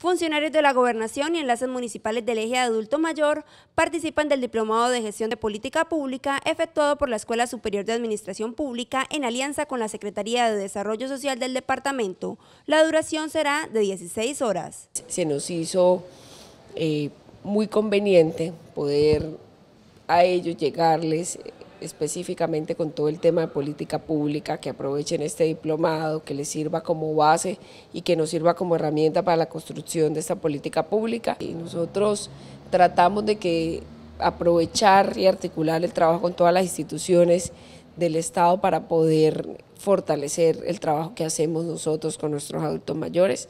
Funcionarios de la Gobernación y enlaces municipales del eje de adulto mayor participan del Diplomado de Gestión de Política Pública efectuado por la Escuela Superior de Administración Pública en alianza con la Secretaría de Desarrollo Social del Departamento. La duración será de 16 horas. Se nos hizo eh, muy conveniente poder a ellos llegarles específicamente con todo el tema de política pública, que aprovechen este diplomado, que les sirva como base y que nos sirva como herramienta para la construcción de esta política pública. Y nosotros tratamos de que aprovechar y articular el trabajo con todas las instituciones del Estado para poder fortalecer el trabajo que hacemos nosotros con nuestros adultos mayores.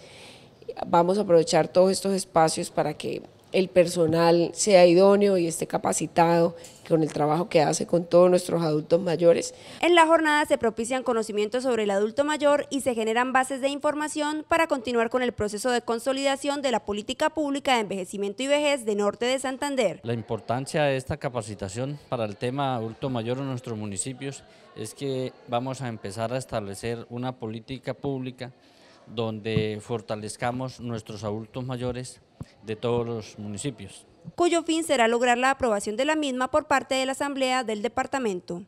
Vamos a aprovechar todos estos espacios para que el personal sea idóneo y esté capacitado con el trabajo que hace con todos nuestros adultos mayores. En la jornada se propician conocimientos sobre el adulto mayor y se generan bases de información para continuar con el proceso de consolidación de la política pública de envejecimiento y vejez de Norte de Santander. La importancia de esta capacitación para el tema adulto mayor en nuestros municipios es que vamos a empezar a establecer una política pública donde fortalezcamos nuestros adultos mayores de todos los municipios. Cuyo fin será lograr la aprobación de la misma por parte de la Asamblea del Departamento.